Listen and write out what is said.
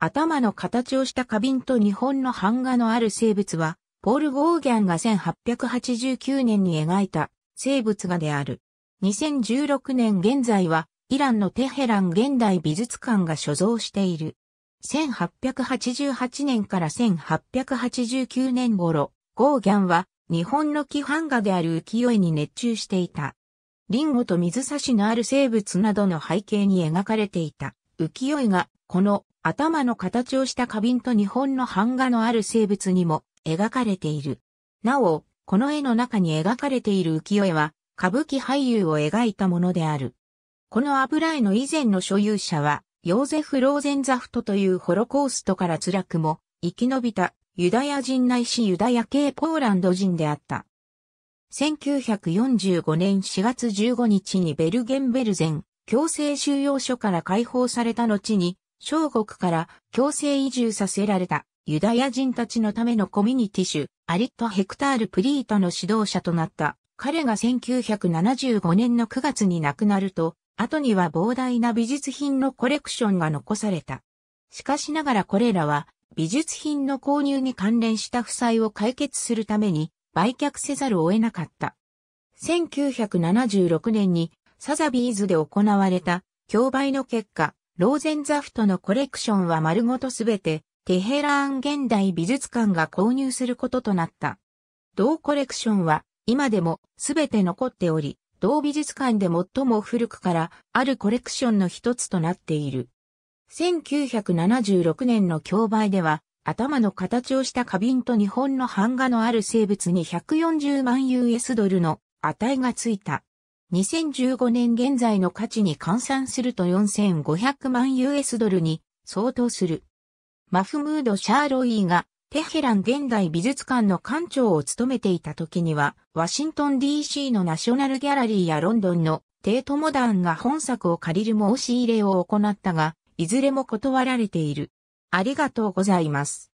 頭の形をした花瓶と日本の版画のある生物は、ポール・ゴーギャンが1889年に描いた生物画である。2016年現在は、イランのテヘラン現代美術館が所蔵している。1888年から1889年頃、ゴーギャンは日本の規範画である浮世絵に熱中していた。リンゴと水差しのある生物などの背景に描かれていた浮世絵がこの頭の形をした花瓶と日本の版画のある生物にも描かれている。なお、この絵の中に描かれている浮世絵は歌舞伎俳優を描いたものである。この油絵の以前の所有者はヨーゼフ・ローゼンザフトというホロコーストから辛くも生き延びたユダヤ人ないしユダヤ系ポーランド人であった。1945年4月15日にベルゲンベルゼン強制収容所から解放された後に小国から強制移住させられたユダヤ人たちのためのコミュニティ種、アリット・ヘクタール・プリートの指導者となった。彼が1975年の9月に亡くなると、後には膨大な美術品のコレクションが残された。しかしながらこれらは、美術品の購入に関連した負債を解決するために、売却せざるを得なかった。1976年に、サザビーズで行われた、競売の結果、ローゼンザフトのコレクションは丸ごとすべて、テヘラーン現代美術館が購入することとなった。同コレクションは、今でもすべて残っており、同美術館で最も古くからあるコレクションの一つとなっている。1976年の競売では、頭の形をした花瓶と日本の版画のある生物に140万 US ドルの値がついた。2015年現在の価値に換算すると4500万 US ドルに相当する。マフムード・シャーロイーがテヘラン現代美術館の館長を務めていた時には、ワシントン DC のナショナルギャラリーやロンドンのテートモダンが本作を借りる申し入れを行ったが、いずれも断られている。ありがとうございます。